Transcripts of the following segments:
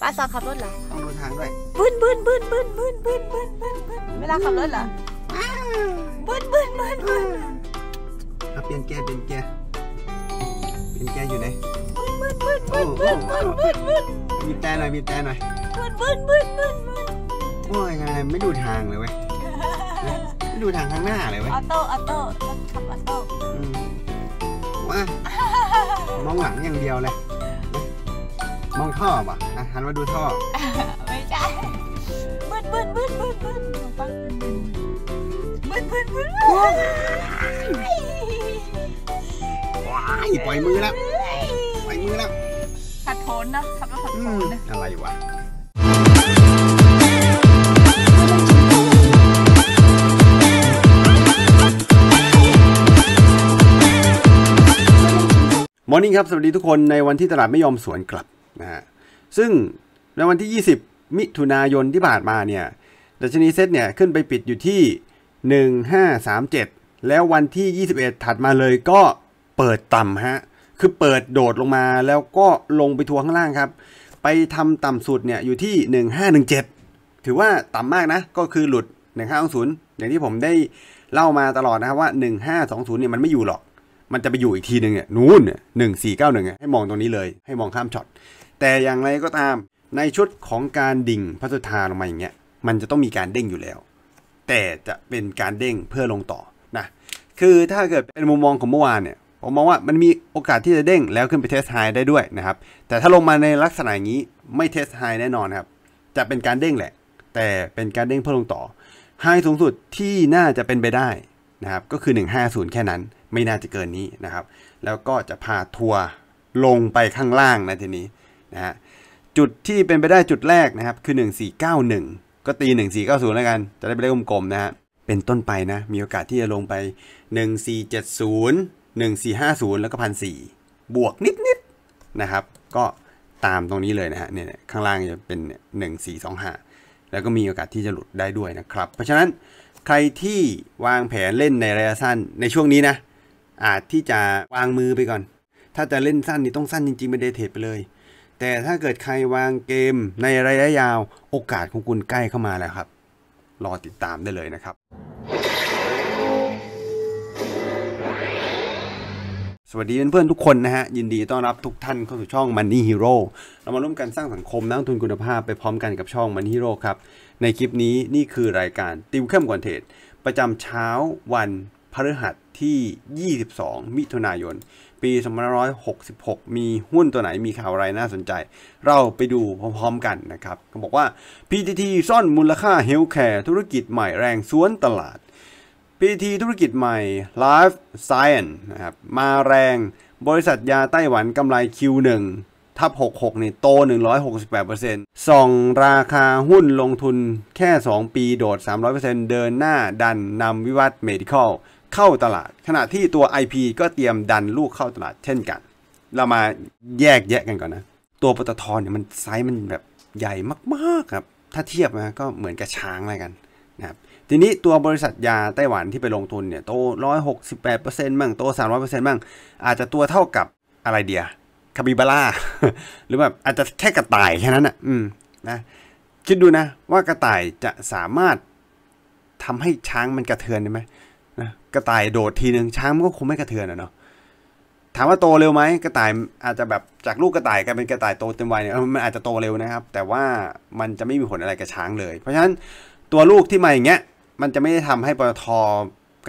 ป้าสอนขับรถเหรอต้องดูทางด้วย บึ้นบึ้นบึ้นบึ้นบึ้นบึ้นบึ้นบึ้นบึ้นเวลาขับรถเหรอบึ้นบึ้นบึ้นบึ้นเ้าเปลี่ยนแกเปลี่ยนแกเปลี่ยนแกอยู่ไหน บึ้นบึ้นบึ้นบึ้นบึ้นบึ้นบึ้นมีแต่หน่อยมีแต่หน่อย บึ้นบึ้นบึ้นบึ้นบึ้นโอ้ยไงไม่ดูทางเลยเว้ยไม่ดูทางข้างหน้าเลยเว้ย ออโต้ ออโต้ขับออโต้วามองหลังอย่างเดียวเลยมองท่อป่ะอ่ะ หันมาดูท่อ ไม่ใช่ บึ้นบึ้นบึ้นบึ้นบึ้นขนมปังบึ้นบึ้นบึ้นบึ้นว้ายปล่อยมือแล้วปล่อยมือแล้วขัดโผนนะขับรถขัดโผนอะไรวะมอร์นิ่งครับ สวัสดีทุกคนในวันที่ตลาดไม่ยอมสวนกลับนะฮะซึ่งในวันที่ 20 มิถุนายนที่ผ่านมาเนี่ยดัชนีเซตเนี่ยขึ้นไปปิดอยู่ที่ 1537 แล้ววันที่ 21 ถัดมาเลยก็เปิดต่ำฮะคือเปิดโดดลงมาแล้วก็ลงไปทัวข้างล่างครับไปทำต่ำสุดเนี่ยอยู่ที่ 1517 ถือว่าต่ำมากนะก็คือหลุด 1520อย่างที่ผมได้เล่ามาตลอดนะครับว่า 1520 เนี่ยมันไม่อยู่หรอกมันจะไปอยู่อีกทีหนึ่งเนี่ยนู่นเนี่ย 1491 ให้มองตรงนี้เลยให้มองข้ามช็อตแต่อย่างไรก็ตามในชุดของการดิ่งพระสุธาลงมาอย่างเงี้ยมันจะต้องมีการเด้งอยู่แล้ว แต่จะเป็นการเด้งเพื่อลงต่อนะคือถ้าเกิดเป็นมุมมองของเมื่อวานเนี่ยผมมองว่ามันมีโอกาสที่จะเด้งแล้วขึ้นไปเทสไฮได้ด้วยนะครับ แต่ถ้าลงมาในลักษณะนี้ไม่เทสไฮแน่นอนครับ จะเป็นการเด้งแหละ แต่เป็นการเด้งเพื่อลงต่อไฮสูงสุดที่น่าจะเป็นไปได้นะครับก็คือ 150 แค่นั้นไม่น่าจะเกินนี้นะครับ แล้วก็จะพาทัวร์ลงไปข้างล่างนะทีนี้นะฮะจุดที่เป็นไปได้จุดแรกนะครับคือ 1491 ก็ตี 1490แล้วกันจะได้เป็นเลขกลมๆนะฮะเป็นต้นไปนะมีโอกาสที่จะลงไป 1470 1450 แล้วก็พันสี่บวกนิดๆนะครับก็ตามตรงนี้เลยนะฮะเนี่ยข้างล่างจะเป็น 1425 แล้วก็มีโอกาสที่จะหลุดได้ด้วยนะครับ เพราะฉะนั้นใครที่วางแผนเล่นในระยะสั้นในช่วงนี้นะอาจที่จะวางมือไปก่อน ถ้าจะเล่นสั้นนี่ต้องสั้นจริงๆ ไม่ได้เทรดไปเลยแต่ถ้าเกิดใครวางเกมในระยะยาวโอกาสของคุณใกล้เข้ามาแล้วครับ รอติดตามได้เลยนะครับ สวัสดีเพื่อนๆทุกคนนะฮะ ยินดีต้อนรับทุกท่านเข้าสู่ช่อง Money Hero เรามาร่วมกันสร้างสังคมนักทุนคุณภาพไปพร้อมกันกับช่อง Money Hero ครับในคลิปนี้นี่คือรายการติวเข้มกอนเทรดประจำเช้าวันพฤหัสที่ 22 มิถุนายนปี2566 มีหุ้นตัวไหนมีข่าวอะไรน่าสนใจ เราไปดูพร้อมๆกันนะครับ เขาบอกว่า PTT ซ่อนมูลค่าเฮลท์แคร์ธุรกิจใหม่แรงสวนตลาด PTT ธุรกิจใหม่ Life Science นะครับมาแรงบริษัทยาไต้หวันกำไร Q1 ทับ66นี่โต 168%ส่องราคาหุ้นลงทุนแค่ 2 ปีโดด 300%เดินหน้าดันนำวิวัฒน์เมดิคอลเข้าตลาดขณะที่ตัว IP ก็เตรียมดันลูกเข้าตลาดเช่นกัน เรามาแยกแยะกันก่อนนะ ตัวปตทเนี่ยมันไซส์มันแบบใหญ่มากๆครับถ้าเทียบนะก็เหมือนกับช้างอะไรกันนะครับทีนี้ตัวบริษัทยาไต้หวันที่ไปลงทุนเนี่ยโต168%บ้างโต300%บ้างอาจจะตัวเท่ากับอะไรเดียคาบิบาร่าหรือแบบอาจจะแค่กระต่ายแค่นั้นอ่ะอืมนะคิดดูนะว่ากระต่ายจะสามารถทำให้ช้างมันกระเทือนได้ไหมนะกระต่ายโดดทีหนึ่งช้างมันก็คงไม่กระเทือนอ่ะเนาะถามว่าโตเร็วไหมกระต่ายอาจจะแบบจากลูกกระต่ายกลายเป็นกระต่ายโตเต็มวัยเนี่ยมันอาจจะโตเร็วนะครับ แต่ว่ามันจะไม่มีผลอะไรกับช้างเลย เพราะฉะนั้นตัวลูกที่มาอย่างเงี้ย มันจะไม่ได้ทำาให้ปตท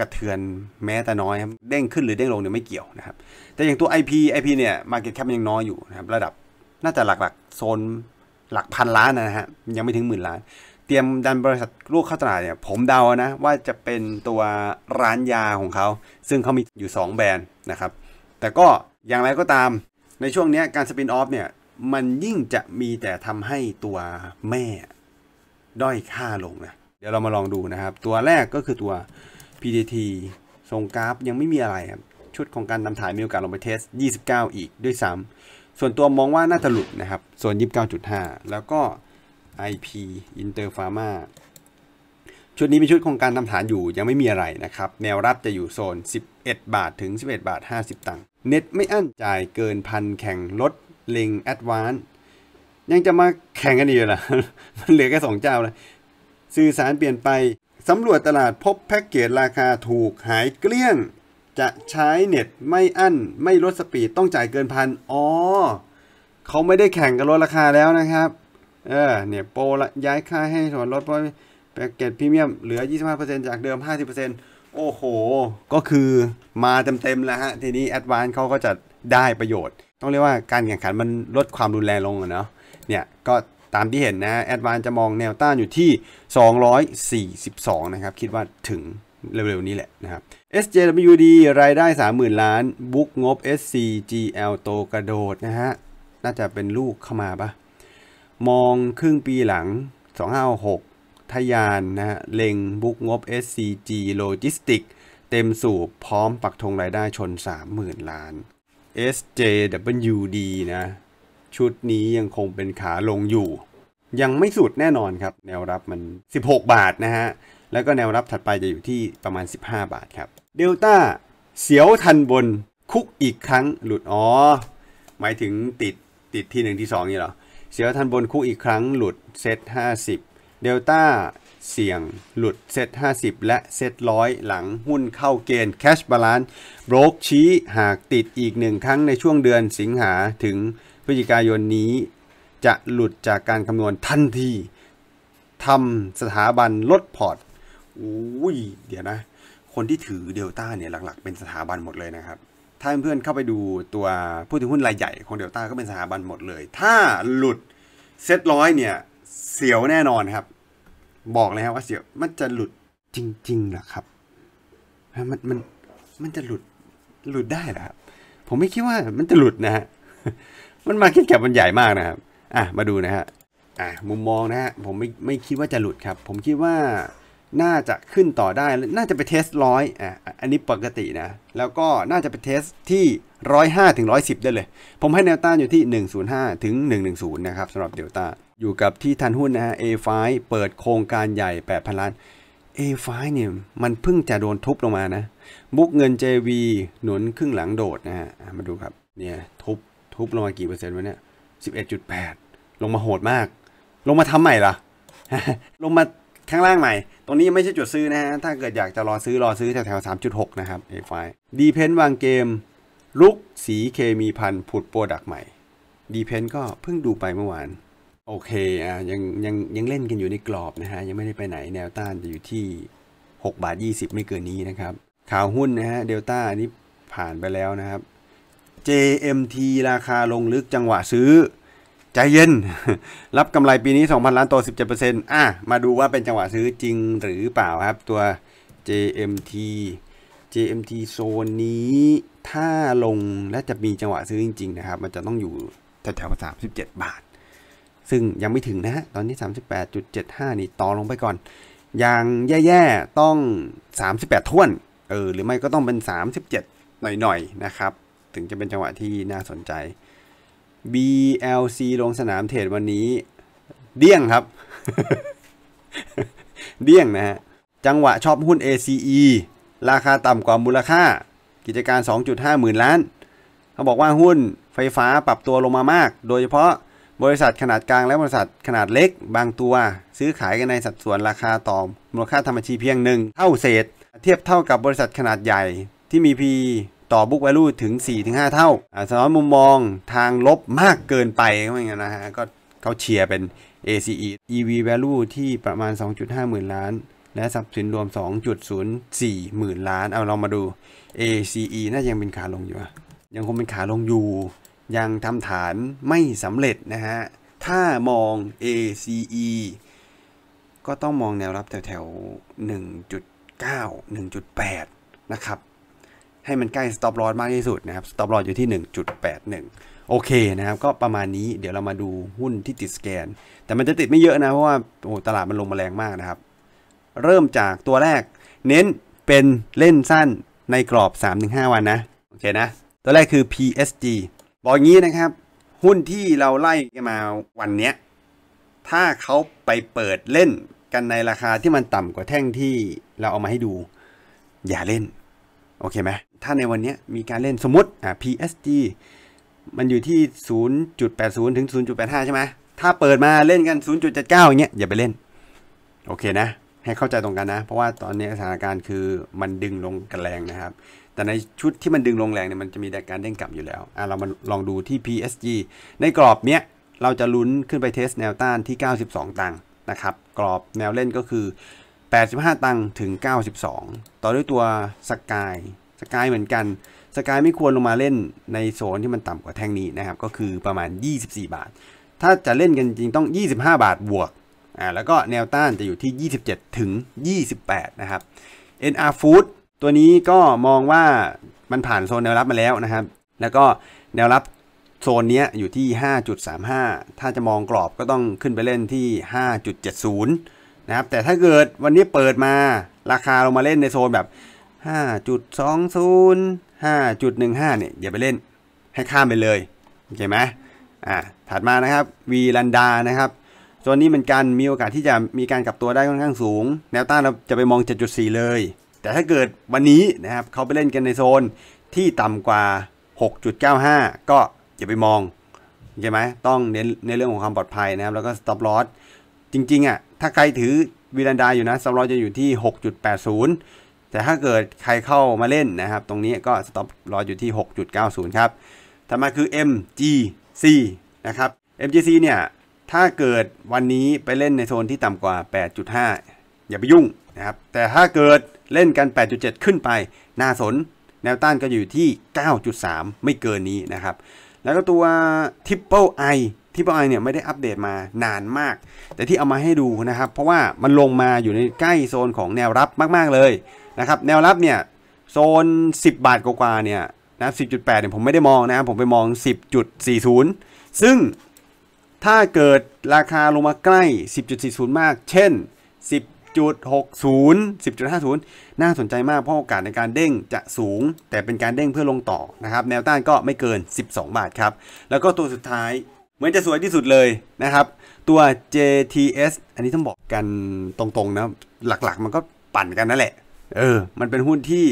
กระเทือนแม้แต่น้อยครับเด้งขึ้นหรือเด้งลงเนี่ยไม่เกี่ยวนะครับ แต่อย่างตัว IP IP เนี่ย Market Cap คปยังน้อยอยู่นะครับ ระดับน่าจะหลักๆโซนหลักพันล้านนะฮะยังไม่ถึงหมื่นล้านเตรียมดันบริษัทลูกเข้าตลาดเนี่ยผมเดานะว่าจะเป็นตัวร้านยาของเขา ซึ่งเขามีอยู่ 2 แบรนด์นะครับ แต่ก็อย่างไรก็ตามในช่วงนี้การสปินออฟเนี่ยมันยิ่งจะมีแต่ทำให้ตัวแม่ด้อยค่าลงนะ เดี๋ยวเรามาลองดูนะครับ ตัวแรกก็คือตัว PDT ทรงกราฟ ยังไม่มีอะไรครับชุดของการนำถ่ายมีโอกาสลงไปเทส 29 อีกด้วยซ้ำส่วนตัวมองว่าน่าจะหลุดนะครับส่วน 29.5 แล้วก็ IP Inter Pharma ชุดนี้เป็นชุดโครงการทำฐานอยู่ยังไม่มีอะไรนะครับ แนวรับจะอยู่โซน 11 บาทถึง 11 บาท 50 ตังค์เน็ตไม่อั้น จ่ายเกินพันแข่งลดเล็งแอดวานยังจะมาแข่งกันอีกเหรอมันเหลือแค่สองเจ้าเลยสื่อสารเปลี่ยนไปสำรวจตลาดพบแพ็กเกจราคาถูกหายเกลี้ยง จะใช้เน็ตไม่อั้น ไม่ลดสปีดต้องจ่ายเกินพันอ๋อเขาไม่ได้แข่งกันลดราคาแล้วนะครับเออ เนี่ยโปรละย้ายค่ายให้ส่วนลดเพราะแพ็กเกจพรีเมียมเหลือ 25%จากเดิม 50%โอ้โหก็คือมาเต็มๆแล้วฮะทีนี้แอดวานเขาก็จะได้ประโยชน์ ต้องเรียกว่าการแข่งขันมันลดความรุนแรงลงเนาะเนี่ยก็ตามที่เห็นนะแอดวานจะมองแนวต้านอยู่ที่ 242 นะครับ คิดว่าถึงเร็วๆนี้แหละนะครับ SJWD รายได้ 30,000ล้านบุกงบ SCGL โตกระโดดนะฮะน่าจะเป็นลูกเข้ามาปะมองครึ่งปีหลัง 2566ทยานนะฮะเล็งบุกงบ SCG โลจิสติกเต็มสูบพร้อมปักธงรายได้ชน 30,000 ล้าน SJWD นะ ชุดนี้ยังคงเป็นขาลงอยู่ ยังไม่สุดแน่นอนครับ แนวรับมัน 16 บาทนะฮะ แล้วก็แนวรับถัดไปจะอยู่ที่ประมาณ 15 บาทครับเดลต้าเสียวทันบนคุกอีกครั้งหลุดอ๋อหมายถึงติดติดที่หนึ่งที่สองนี่เหรอเสียวทันบนคู่อีกครั้งหลุดเซต50เดลต้าเสี่ยงหลุดเซต50 และเซตร้อยหลังหุ้นเข้าเกณฑ์แคชบาลานซ์โบรกชี้หากติดอีกหนึ่งครั้งในช่วงเดือนสิงหาถึงพฤศจิกายนนี้ จะหลุดจากการคำนวณทันทีทำสถาบันลดพอร์ตอุ้ยเดี๋ยวนะ คนที่ถือเดลต้าเนี่ยหลักๆ เป็นสถาบันหมดเลยนะครับถ้าเพื่อนเข้าไปดูตัวผู้ถือหุ้นรายใหญ่ของเดลต้าก็เป็นสถาบันหมดเลย ถ้าหลุดเซ็ตร้อยเนี่ย เสียวแน่นอนครับ บอกเลยครับว่าเสียว มันจะหลุดจริงๆหรอครับมันมันมันจะหลุดหลุดได้หรอครับผมไม่คิดว่ามันจะหลุดนะฮะ มันมาคิดแก็บมันใหญ่มากนะครับ อ่ะมาดูนะฮะ อ่ะมุมมองนะฮะผมไม่ไม่คิดว่าจะหลุดครับ ผมคิดว่าน่าจะขึ้นต่อได้ น่าจะไปเทสร้อยอ่ะอันนี้ปกตินะ แล้วก็น่าจะไปเทสที่ร้อยห้าถึงร้อยสิบได้เลย ผมให้แนวต้านอยู่ที่หนึ่งศูนย์ห้าถึงหนึ่งหนึ่งศูนย์นะครับสำหรับเดลต้า อยู่กับที่ทันหุ้นนะฮะ A5 เปิดโครงการใหญ่แปดพันล้าน A5 เนี่ยมันเพิ่งจะโดนทุบลงมานะ บุกเงิน JV หนุนครึ่งหลังโดดนะฮะ มาดูครับ เนี่ยทุบทุบลงมากี่เปอร์เซ็นต์วะเนี่ยสิบเอ็ดจุดแปดลงมาโหดมาก ลงมาทำใหม่ละลงมาข้างล่างใหม่ ตรงนี้ไม่ใช่จุดซื้อนะฮะ ถ้าเกิดอยากจะรอซื้อรอซื้อแถวแถวสามจุดหกนะครับเอฟไอดีเพนวางเกม ลุกสีเคมีพันผุดโปรดักใหม่ดีเพนก็เพิ่งดูไปเมื่อวาน โอเคอ่ะยังยังยังเล่นกันอยู่ในกรอบนะฮะยังไม่ได้ไปไหนแนวต้านจะอยู่ที่ 6 บาท 20 ไม่เกินนี้นะครับข่าวหุ้นนะฮะเดลต้าอันนี้ผ่านไปแล้วนะครับ JMT ราคาลงลึกจังหวะซื้อใจเย็น รับกำไรปีนี้ 2,000 ล้านโต17%อ่ะ มาดูว่าเป็นจังหวะซื้อจริงหรือเปล่าครับตัว JMT JMT โซนนี้ถ้าลงและจะมีจังหวะซื้อจริง ๆ นะครับ มันจะต้องอยู่แถวๆ 37 บาท ซึ่งยังไม่ถึงนะฮะ ตอนนี้ 38.75 นี่ต่อลงไปก่อน อย่างแย่ๆต้อง 38 ท่วน เออหรือไม่ก็ต้องเป็น 37 หน่อยๆ นะครับ ถึงจะเป็นจังหวะที่น่าสนใจ BLC ลงสนามเทรดวันนี้ เดี่ยงครับ เดี่ยงนะฮะ จังหวะชอบหุ้น ACE ราคาต่ำกว่ามูลค่ากิจการ 2.5 หมื่นล้าน เขาบอกว่าหุ้นไฟฟ้าปรับตัวลงมามาก โดยเฉพาะบริษัทขนาดกลางและบริษัทขนาดเล็ก บางตัว ซื้อขายกันในสัดส่วนราคาต่อมูลค่าธรรมชีเพียงหนึ่งเท่าเศษเทียบเท่ากับบริษัทขนาดใหญ่ที่มี P ต่อ Book Value ถึง4-5 เท่าสำหรับมุมมองทางลบมากเกินไปก็ไม่เงี้ยนะฮะ ก็เขาเชียร์เป็น ACE EV value ที่ประมาณ 2.5 หมื่นล้าน และทรัพย์สินรวม 2.04หมื่นล้าน เอาเรามาดู ACE น่าจะยังเป็นขาลงอยู่ยังคงเป็นขาลงอยู่ ยังทำฐานไม่สำเร็จนะฮะ ถ้ามอง ACE ก็ต้องมองแนวรับแถวๆ 1.9 1.8 นะครับให้มันใกล้สต็อปลอสมากที่สุดนะครับสต็อปลอสอยู่ที่ 1.81 โอเคนะครับ ก็ประมาณนี้ เดี๋ยวเรามาดูหุ้นที่ติดสแกน แต่มันจะติดไม่เยอะนะ เพราะว่าโอ้ตลาดมันลงมาแรงมากนะครับ เริ่มจากตัวแรก เน้นเป็นเล่นสั้นในกรอบ 3-5 วันนะ โอเคนะ ตัวแรกคือ PSG บอกงี้นะครับ หุ้นที่เราไล่มาวันเนี้ยถ้าเขาไปเปิดเล่นกันในราคาที่มันต่ำกว่าแท่งที่เราเอามาให้ดู อย่าเล่นโอเคไหม ถ้าในวันนี้มีการเล่นสมมติอ่า PSG มันอยู่ที่ 0.80 ถึง 0.85 ใช่ไหม ถ้าเปิดมาเล่นกัน 0.79 อย่างเงี้ย อย่าไปเล่น โอเคนะ ให้เข้าใจตรงกันนะ เพราะว่าตอนนี้สถานการณ์คือมันดึงลงกันแรงนะครับ แต่ในชุดที่มันดึงลงแรงเนี่ยมันจะมีแต่การเด้งกลับอยู่แล้ว อ่ะเรามาลองดูที่ PSG ในกรอบเนี้ยเราจะลุ้นขึ้นไปเทสแนวต้านที่ 92ตังค์นะครับ กรอบแนวเล่นก็คือ85 ตังค์ถึง 92 ต่อด้วยตัวสกายสกายเหมือนกันสกายไม่ควรลงมาเล่นในโซนที่มันต่ำกว่าแท่งนี้นะครับ ก็คือประมาณ 24 บาท ถ้าจะเล่นกันจริงต้อง 25 บาทบวกอ่าแล้วก็แนวต้านจะอยู่ที่ 27 ถึง 28 นะครับ NR Food ตัวนี้ก็มองว่ามันผ่านโซนแนวรับมาแล้วนะครับ แล้วก็แนวรับโซนนี้อยู่ที่ 5.35 ถ้าจะมองกรอบก็ต้องขึ้นไปเล่นที่ 5.70นะครับแต่ถ้าเกิดวันนี้เปิดมาราคาลงมาเล่นในโซนแบบ 5.20 5.15 เนี่ยอย่าไปเล่นให้ข้ามไปเลยโอเคไหมอ่า ถัดมานะครับวีลันดานะครับโซนนี้เหมือนกันมีโอกาสที่จะมีการกลับตัวได้ค่อนข้างสูง แนวต้านเราจะไปมอง 7.4 เลย แต่ถ้าเกิดวันนี้นะครับเขาไปเล่นกันในโซนที่ต่ำกว่า 6.95 ก็อย่าไปมองใเคไหมต้องเน้นในเรื่องของความปลอดภัยนะครับ แล้วก็สต็อปลอสจริงๆอะ่ะถ้าใครถือวิลันดาอยู่นะสต็อปลอสจะอยู่ที่ 6.80 แต่ถ้าเกิดใครเข้ามาเล่นนะครับ ตรงนี้ก็สต็อปลอสอยู่ที่ 6.90 ครับต่อมาคือ MGC นะครับ MGC เนี่ย ถ้าเกิดวันนี้ไปเล่นในโซนที่ต่ำกว่า 8.5 อย่าไปยุ่งนะครับ แต่ถ้าเกิดเล่นกัน 8.7 ขึ้นไปน่าสนแนวต้านก็อยู่ที่ 9.3 ไม่เกินนี้นะครับ แล้วก็ตัว Triple I ที่บอยเนี่ยไม่ได้อัปเดตมานานมาก แต่ที่เอามาให้ดูนะครับ เพราะว่ามันลงมาอยู่ในใกล้โซนของแนวรับมากๆเลยนะครับแนวรับเนี่ยโซน 10 บาทกว่าเนี่ยนะสิบเนี่ยผมไม่ได้มองนะครับ ผมไปมอง 10.40 ซึ่งถ้าเกิดราคาลงมาใกล้ 10.40 มาก เช่น 10.60 10.50 น่าสนใจมากเพราะโอกาสในการเด้งจะสูง แต่เป็นการเด้งเพื่อลงต่อนะครับแนวต้านก็ไม่เกิน 12 บาทครับแล้วก็ตัวสุดท้ายเหมือนจะสวยที่สุดเลยนะครับ ตัว JTS อันนี้ต้องบอกกันตรงๆนะหลักๆ มันก็ปั่นกันนั่นแหละ เออมันเป็นหุ้นที่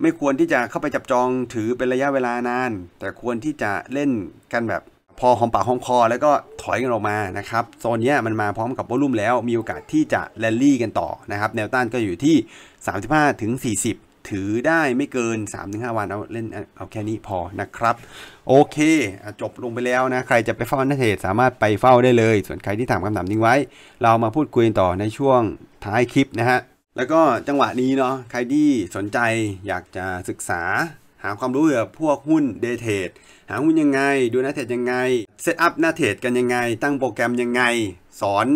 ไม่ควรที่จะเข้าไปจับจองถือเป็นระยะเวลานาน แต่ควรที่จะเล่นกันแบบพอหอมปากหอมคอ แล้วก็ถอยกันออกมานะครับ โซนนี้มันมาพร้อมกับวอลุ่มแล้วมีโอกาสที่จะแลนดี่กันต่อนะครับ แนวต้านก็อยู่ที่ 35-40ถือได้ไม่เกิน 3-5 วันเอาเล่นเอาแค่นี้พอนะครับ โอเค จบลงไปแล้วนะ ใครจะไปเฝ้านักเทรดสามารถไปเฝ้าได้เลย ส่วนใครที่ถามคำถามทิ้งไว้ เรามาพูดคุยต่อในช่วงท้ายคลิปนะฮะ แล้วก็จังหวะนี้เนาะใครที่สนใจอยากจะศึกษาหาความรู้เกี่ยวกับพวกหุ้นเดเทดหาหุ้นยังไงดูนัาเทรดยังไงเซตอัพนัาเทรดกันยังไงตั้งโปรแกรมยังไงสอน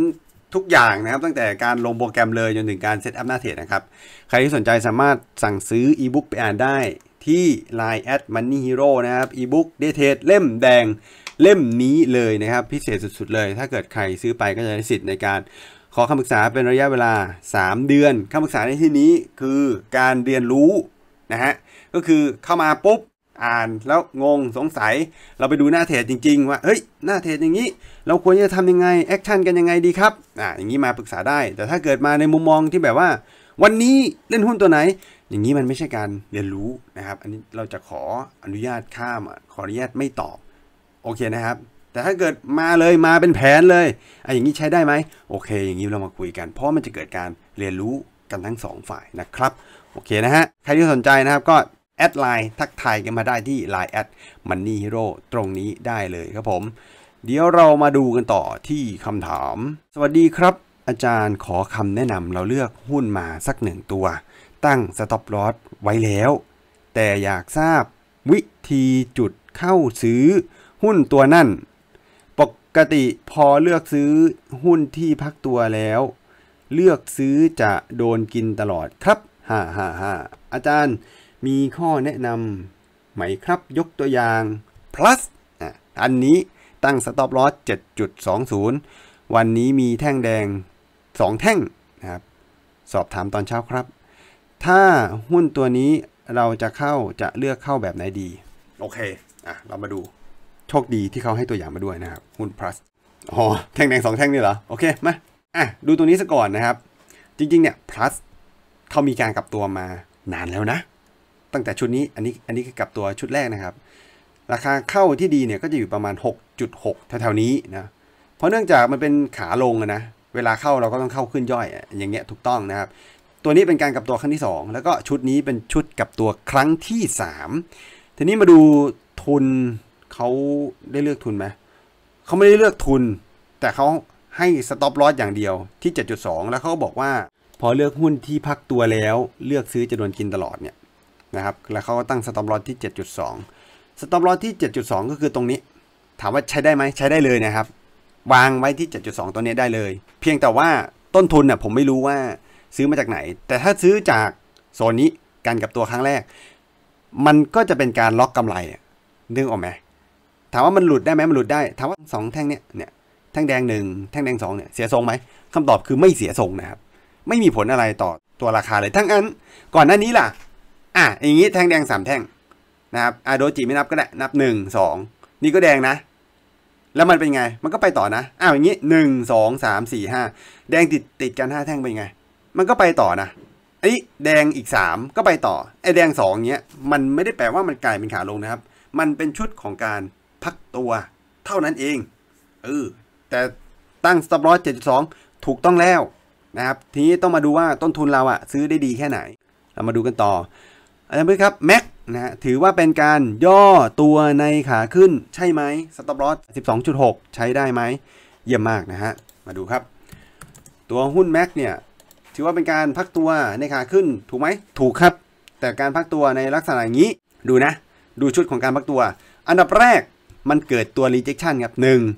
ทุกอย่างนะครับตั้งแต่การลงโปรแกรมเลย จนถึงการเซตอัพหน้าเทรดนะครับใครที่สนใจสามารถสั่งซื้ออีบุ๊กไปอ่านได้ที่ Line at Money Hero นะครับอีบุ๊กเดทเทรดเล่มแดงเล่มนี้เลยนะครับ พิเศษสุดๆเลย ถ้าเกิดใครซื้อไปก็จะได้สิทธิ์ในการ ขอคำปรึกษาเป็นระยะเวลา 3 เดือนคำปรึกษาในที่นี้คือการเรียนรู้นะฮะก็คือเข้ามาปุ๊บ อ่านแล้วงงสงสัยเราไปดูหน้าเทรดจริงๆ ว่าเฮ้ย หน้าเทรดอย่างนี้เราควรจะทำยังไงแอคชั่นกันยังไงดีครับอ่าอย่างนี้มาปรึกษาได้ แต่ถ้าเกิดมาในมุมมองที่แบบว่า วันนี้เล่นหุ้นตัวไหน อย่างนี้มันไม่ใช่การเรียนรู้นะครับ อันนี้เราจะขออนุญาตข้ามขออนุญาตไม่ตอบโอเคนะครับ แต่ถ้าเกิดมาเลยมาเป็นแผนเลยไอ้อย่างนี้ใช้ได้ไหมโอเค อย่างนี้เรามาคุยกันเพราะมันจะเกิดการเรียนรู้กันทั้ง 2 ฝ่ายนะครับโอเคนะฮะใครที่สนใจนะครับก็แอดไลน์ทักทายกันมาได้ที่ Line แอดมันนี่ฮีโร่ตรงนี้ได้เลยครับผมเดี๋ยวเรามาดูกันต่อที่คำถาม สวัสดีครับ อาจารย์ขอคำแนะนำเราเลือกหุ้นมาสักหนึ่งตัว ตั้งสต็อปลอสไว้แล้ว แต่อยากทราบวิธีจุดเข้าซื้อหุ้นตัวนั่น ปกติพอเลือกซื้อหุ้นที่พักตัวแล้ว เลือกซื้อจะโดนกินตลอดครับฮ่าฮ่าฮ่าอาจารย์มีข้อแนะนำไหมครับยกตัวอย่าง plus อันนี้ตั้งสต็อปลอส7.20 วันนี้มีแท่งแดง 2 แท่งนะครับ สอบถามตอนเช้าครับ ถ้าหุ้นตัวนี้เราจะเข้าจะเลือกเข้าแบบไหนดี โอเค อ่ะเรามาดู โชคดีที่เขาให้ตัวอย่างมาด้วยนะครับหุ้น plus อ๋อแท่งแดงสองแท่งนี่เหรอ โอเคมา อ่ะดูตัวนี้ซะก่อนนะครับ จริงๆเนี่ย plus เขามีการกลับตัวมานานแล้วนะ ตั้งแต่ชุดนี้อันนี้อันนี้คือกลับตัวชุดแรกนะครับราคาเข้าที่ดีเนี่ยก็จะอยู่ประมาณ 6.6แถวๆนี้นะเพราะเนื่องจากมันเป็นขาลงนะเวลาเข้าเราก็ต้องเข้าขึ้นย่อยอย่างเงี้ยถูกต้องนะครับ ตัวนี้เป็นการกลับตัวครั้งที่ 2 แล้วก็ชุดนี้เป็นชุดกลับตัวครั้งที่ 3 ทีนี้มาดูทุนเขาได้เลือกทุนไหมเขาไม่ได้เลือกทุน แต่เขาให้สต็อปลอสอย่างเดียวที่ 7.2 แล้วเขาบอกว่า พอเลือกหุ้นที่พักตัวแล้วเลือกซื้อจะโดนกินตลอดเนี่ยนะครับแล้วเขาก็ตั้งสต็อปลอสที่7.2สต็อปลอสที่ 7.2 ก็คือตรงนี้ ถามว่าใช้ได้ไหมใช้ได้เลยนะครับ วางไว้ที่ 7.2 ตัวนี้ได้เลย เพียงแต่ว่าต้นทุนเนี่ยผมไม่รู้ว่าซื้อมาจากไหน แต่ถ้าซื้อจากโซนนี้ กันกับตัวครั้งแรก มันก็จะเป็นการล็อกกำไรนึกออกไหมถามว่ามันหลุดได้ไหมมันหลุดได้ ถามว่า 2 แท่งเนี่ยเนี่ย แท่งแดง 1 แท่งแดง 2 เนี่ย เสียทรงไหมคำตอบคือไม่เสียทรงนะครับ ไม่มีผลอะไรต่อตัวราคาเลย ทั้งนั้น ก่อนหน้านี้ล่ะ อ่ะ อย่างนี้ แท่งแดง 3 แท่งนะครับอาโดจิไม่นับก็ได้นับหนึ่งสองนี่ก็แดงนะ แล้วมันเป็นไง มันก็ไปต่อนะอ้าวอย่างนี้หนึ่งสองสามสี่ห้าแดงติดติดกันห้าแท่งเป็นไง มันก็ไปต่อนะไอ้แดงอีกสามก็ไปต่อไอ้แดงสองเนี้ยมันไม่ได้แปลว่ามันกลายเป็นขาลงนะครับ มันเป็นชุดของการพักตัว เท่านั้นเองเออแต่ตั้งสต็อปลอสเจ็ดจุดสองถูกต้องแล้วนะครับทีนี้ต้องมาดูว่าต้นทุนเราอะซื้อได้ดีแค่ไหน เรามาดูกันต่ออาจารย์เพื่อครับแม็กนะถือว่าเป็นการย่อตัวในขาขึ้นใช่ไหมสต็อปลอส12.6 ใช้ได้ไหมเยี่ยมมากนะฮะ มาดูครับ ตัวหุ้นแม็กเนี่ยถือว่าเป็นการพักตัวในขาขึ้นถูกไหมถูกครับ แต่การพักตัวในลักษณะอย่างนี้ดูนะ ดูชุดของการพักตัว อันดับแรกมันเกิดตัว rejection ครับ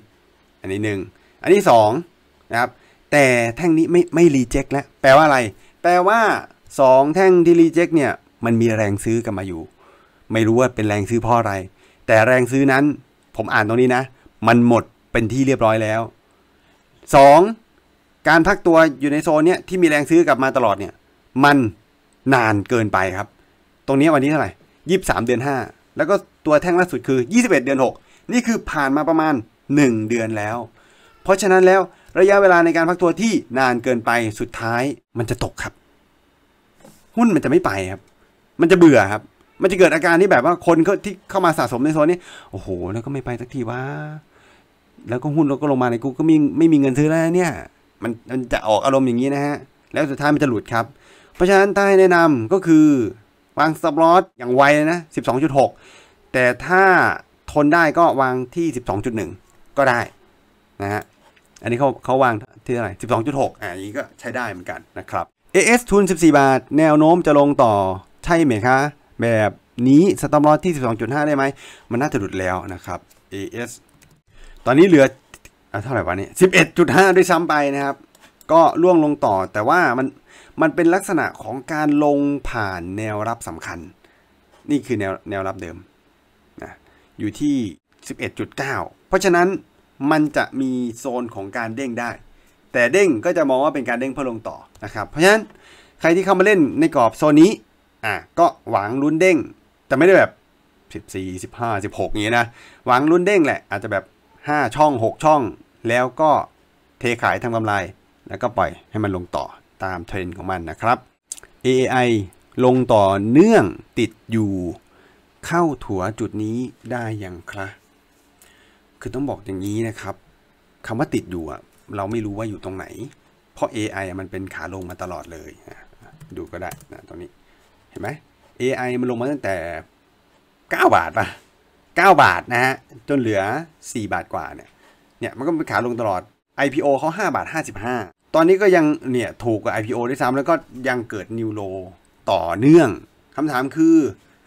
1 อันนี้ 1 อันนี้2นะครับแต่แท่งนี้ไม่ไม่ reject แล้วแปลว่าอะไรแปลว่า 2 แท่งที่ reject เนี่ยมันมีแรงซื้อกันมาอยู่ไม่รู้ว่าเป็นแรงซื้อเพราะอะไร แต่แรงซื้อนั้น ผมอ่านตรงนี้นะ มันหมดเป็นที่เรียบร้อยแล้ว 2. การพักตัวอยู่ในโซนเนี้ยที่มีแรงซื้อกลับมาตลอดเนี่ย มันนานเกินไปครับ ตรงนี้วันนี้เท่าไหร่ยี่สามเดือนห้า แล้วก็ตัวแท่งล่าสุดคือ21เดือน6นี่คือผ่านมาประมาณ 1 เดือนแล้ว เพราะฉะนั้นแล้วระยะเวลาในการพักตัวที่นานเกินไป สุดท้าย มันจะตกครับ หุ้นมันจะไม่ไปครับ มันจะเบื่อครับมันจะเกิดอาการที่แบบว่าคนที่เข้ามาสะสมในโซนนี้ โอ้โห แล้วก็ไม่ไปสักทีว่าแล้วก็หุ้นเราก็ลงมาในกูก็มีไม่มีเงินซื้อแล้วเนี่ย มันมันจะออกอารมณ์อย่างนี้นะฮะ แล้วสุดท้ายมันจะหลุดครับเพราะฉะนั้นใต้แนะนำก็คือวางสต็อปลอสอย่างไวนะสสิบองจุดหกแต่ถ้าทนได้ก็วางที่สสิบองจุดหนึ่งก็ได้นะฮะอันนี้เขาเขาวางที่เท่าไหร่ดหกอ่านี้ก็ใช้ได้เหมือนกันนะครับ AS ทุนี่บาท แนวโน้มจะลงต่อใช่ไหมคะแบบนี้สตอมลอสที่ 12.5 ได้ไหม มันน่าจะหลุดแล้วนะครับ AS ตอนนี้เหลือเท่าไหร่วะนี่บ11.5 ด้วยซ้ำไปนะครับ ก็ล่วงลงต่อแต่ว่ามัน มันเป็นลักษณะของการลงผ่านแนวรับสำคัญ นี่คือแนวแนวรับเดิมนะ อยู่ที่ 11.9 เพราะฉะนั้น มันจะมีโซนของการเด้งได้ แต่เด้งก็จะมองว่าเป็นการเด้งเพื่อลงต่อนะครับ เพราะฉะนั้นใครที่เข้ามาเล่นในกรอบโซนนี้อ่ะก็หวังลุ้นเด้ง แต่ไม่ได้แบบ 14 15 16อย่างนี้นะ หวังลุ้นเด้งแหละ อาจจะแบบ 5 ช่อง 6 ช่อง แล้วก็เทขายทำกำไรแล้วก็ปล่อยให้มันลงต่อตามเทรนด์ของมันนะครับ AI ลงต่อเนื่องติดอยู่เข้าถัวจุดนี้ได้อย่างครับคือต้องบอกอย่างนี้นะครับคำว่าติดอยู่อะเราไม่รู้ว่าอยู่ตรงไหน เพราะ AI มันเป็นขาลงมาตลอดเลย ดูก็ได้นะตรงนี้ห็นไหม AI มันลงมาตั้งแต่ 9 บาทป่ะ9 บาทนะฮะ จนเหลือ 4 บาทกว่าเนี่ย เนี่ยมันก็เป็นขาลงตลอด IPO เขา 5 บาท 55 ตอนนี้ก็ยัง เนี่ย ถูกกว่า IPO ด้วยซ้ำแล้วก็ยังเกิดนิวโลต่อเนื่อง คำถามคือ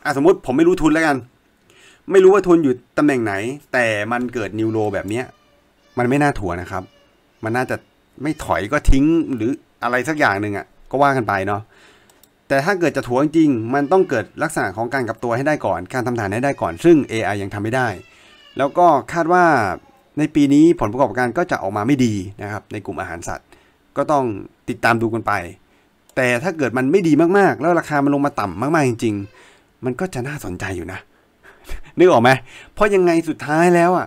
อ่ะสมมติผมไม่รู้ทุนแล้วกัน ไม่รู้ว่าทุนอยู่ตำแหน่งไหน แต่มันเกิดนิวโลแบบนี้ มันไม่น่าถัวนะครับ มันน่าจะไม่ถอยก็ทิ้งหรืออะไรสักอย่างหนึ่งอะ่ะก็ว่ากันไปเนาะแต่ถ้าเกิดจะถ่วงจริงมันต้องเกิดลักษณะของการกลับตัวให้ได้ก่อน การทำฐานให้ได้ก่อน ซึ่ง AI ยังทำไม่ได้ แล้วก็คาดว่าในปีนี้ผลประกอบการก็จะออกมาไม่ดีนะครับ ในกลุ่มอาหารสัตว์ ก็ต้องติดตามดูกันไป แต่ถ้าเกิดมันไม่ดีมาก ๆ แล้วราคามันลงมาต่ำมาก ๆ จริง ๆ มันก็จะน่าสนใจอยู่นะ นึกออกไหมเพราะยังไงสุดท้ายแล้วอ่ะ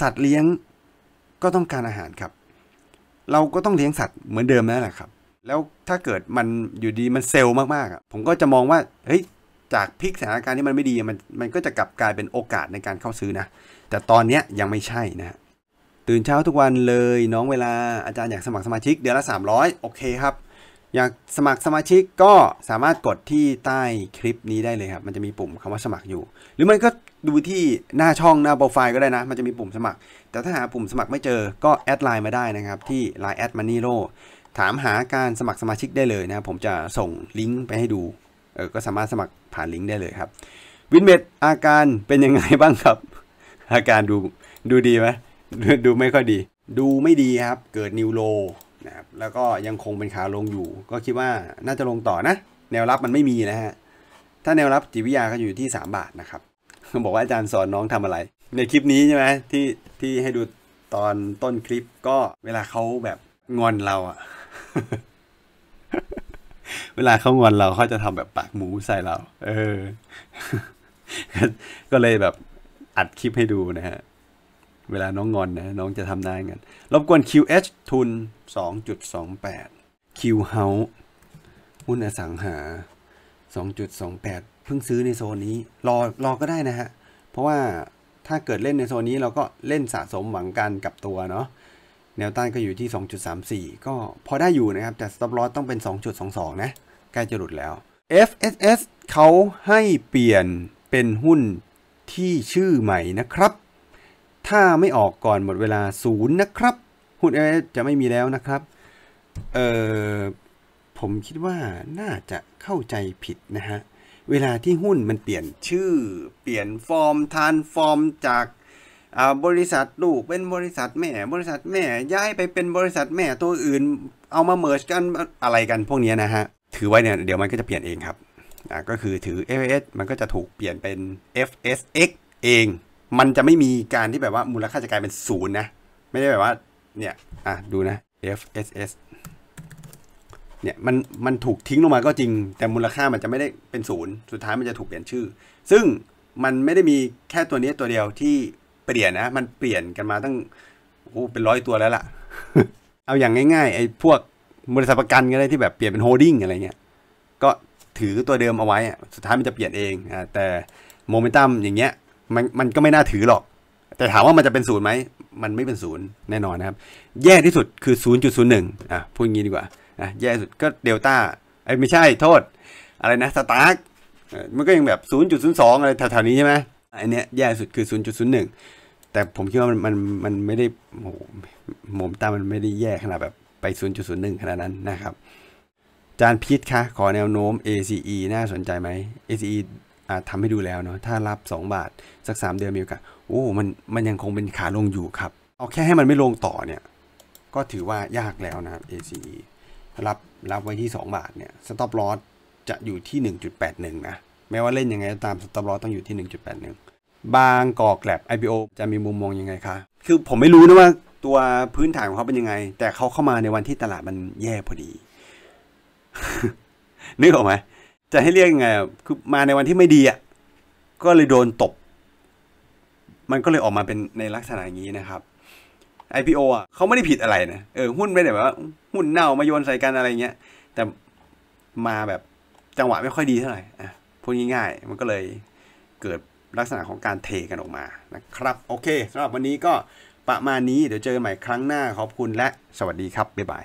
สัตว์เลี้ยงก็ต้องการอาหารครับ เราก็ต้องเลี้ยงสัตว์เหมือนเดิมนั่นแหละครับแล้วถ้าเกิดมันอยู่ดีมันเซลล์มากๆอ่ะผมก็จะมองว่าเฮ้ย จากพลิกสถานการณ์ที่มันไม่ดีมันมันก็จะกลับกลายเป็นโอกาสในการเข้าซื้อนะ แต่ตอนเนี้ยยังไม่ใช่นะ ตื่นเช้าทุกวันเลยน้องเวลาอาจารย์อยากสมัครสมาชิกเดือนละ 300 โอเคครับ อยากสมัครสมาชิกก็สามารถกดที่ใต้คลิปนี้ได้เลยครับ มันจะมีปุ่มคำว่าสมัครอยู่ หรือมันก็ดูที่หน้าช่องหน้าโปรไฟล์ก็ได้นะ มันจะมีปุ่มสมัคร แต่ถ้าหาปุ่มสมัครไม่เจอก็แอดไลน์มาได้นะครับที่ Line แอดมันนี่โรถามหาการสมัครสมาชิกได้เลยนะครับผมจะส่งลิงก์ไปให้ดู เออ ก็สามารถสมัครผ่านลิงก์ได้เลยครับ วินเมดอาการเป็นยังไงบ้างครับ อาการดูดูดีไหมดูไม่ค่อยดี ดูไม่ดีครับ เกิดนิวโลนะครับแล้วก็ยังคงเป็นขาลงอยู่ ก็คิดว่าน่าจะลงต่อนะแนวรับมันไม่มีนะฮะถ้าแนวรับจิตวิทยาก็อยู่ที่ 3 บาทนะครับบอกว่าอาจารย์สอนน้องทำอะไร ในคลิปนี้ใช่ไหมที่ที่ให้ดูตอนต้นคลิปก็เวลาเขาแบบงอนเราอะเวลาเขางอนเราเขาจะทำแบบปากหมูใส่เรา เออ ก็เลยแบบอัดคลิปให้ดูนะฮะ เวลาน้องงอนนะน้องจะทำได้งันรบกวน QH ทุน 2.28 Q House หุ้นอสังหา 2.28 เพิ่งซื้อในโซนนี้รอรอก็ได้นะฮะ เพราะว่าถ้าเกิดเล่นในโซนนี้เราก็เล่นสะสมหวังการกลับตัวเนาะแนวต้านก็อยู่ที่ 2.34 ก็พอได้อยู่นะครับ แต่ stop loss ต้องเป็น 2.22 นะใกล้จะหลุดแล้ว FSS เขาให้เปลี่ยนเป็นหุ้นที่ชื่อใหม่นะครับ ถ้าไม่ออกก่อนหมดเวลาศูนย์นะครับ หุ้น FSS จะไม่มีแล้วนะครับ เออผมคิดว่าน่าจะเข้าใจผิดนะฮะ เวลาที่หุ้นมันเปลี่ยนชื่อเปลี่ยนฟอร์มทานฟอร์มจากบริษัทลูกเป็นบริษัทแม่ บริษัทแม่ย้ายไปเป็นบริษัทแม่ตัวอื่นเอามาเมิร์ชกันอะไรกันพวกนี้นะฮะถือไว้เนี่ยเดี๋ยวมันก็จะเปลี่ยนเองครับก็คือถือ FS มันก็จะถูกเปลี่ยนเป็น FSX เอง มันจะไม่มีการที่แบบว่ามูลค่าจะกลายเป็นศูนย์นะไม่ได้แบบว่าเนี่ยอ่ะดูนะ FSS เนี่ยมันมันถูกทิ้งลงมาก็จริง แต่มูลค่ามันจะไม่ได้เป็นศูนย์สุดท้ายมันจะถูกเปลี่ยนชื่อ ซึ่งมันไม่ได้มีแค่ตัวนี้ตัวเดียวที่เปลี่ยนนะมันเปลี่ยนกันมาตั้งโอ้เป็นร้อยตัวแล้วล่ะ เอาอย่างง่ายๆไอ้พวกบริษัทประกันก็ได้ที่แบบเปลี่ยนเป็นโฮดิ้งอะไรเงี้ยก็ถือตัวเดิมเอาไว้ สุดท้ายมันจะเปลี่ยนเองอแต่โมเมนตัมอย่างเงี้ยมันมันก็ไม่น่าถือหรอก แต่ถามว่ามันจะเป็นศูนย์ไหมมันไม่เป็นศูนย์แน่นอนนะครับ แย่ที่สุดคือ 0.01อ่ะพูดงี้ดีกว่าอ่ะแย่สุดก็เดลต้าไอ้ไม่ใช่โทษ อะไรนะสตาร์กมันก็ยังแบบ 0.02อะไรแถวๆนี้ใช่ไหมอันเนี้ยแย่สุดคือ 0.01 แต่ผมคิดว่ามันมันมันไม่ได้โหมมตามันไม่ได้แย่ขนาดแบบไป 0.01 ขนาดนั้นนะครับจานพีทคะขอแนวโน้ม ACE น่าสนใจไหม ACE อาจทำให้ดูแล้วเนาะถ้ารับ 2 บาท สัก 3 เดือนมีโอกาสโอ้มันมันยังคงเป็นขาลงอยู่ครับเอาแค่ให้มันไม่ลงต่อเนี่ย ก็ถือว่ายากแล้วนะ ACE รับรับไว้ที่ 2 บาท เนี่ยสต็อปลอสจะอยู่ที่ 1.81 นะไม้ว่าเล่นยังไงตามสต็อปลอต้องอยู่ที่1.81บางกอกแกลบ IPO จะมีมุมมองยังไงคะคือผมไม่รู้นะว่า ตัวพื้นฐานของเขาเป็นยังไง แต่เขาเข้ามาในวันที่ตลาดมันแย่พอดีนึกออกไหมจะให้เรียกยังไงคือมาในวันที่ไม่ดีอ่ะ ก็เลยโดนตบ มันก็เลยออกมาเป็นในลักษณะอย่างนี้นะครับ IPO อ่ะเขาไม่ได้ผิดอะไรนะเออหุ้นไม่ได้แบบว่าหุ้นเน่ามาโยนใส่กันอะไรเงี้ยแต่มาแบบจังหวะไม่ค่อยดีเท่าไหร่อ่ะดง่ายๆมันก็เลยเกิดลักษณะของการเทกันออกมานะครับ โอเคสำหรับวันนี้ก็ประมาณนี้ เดี๋ยวเจอกันใหม่ครั้งหน้า ขอบคุณและสวัสดีครับ บ๊ายบาย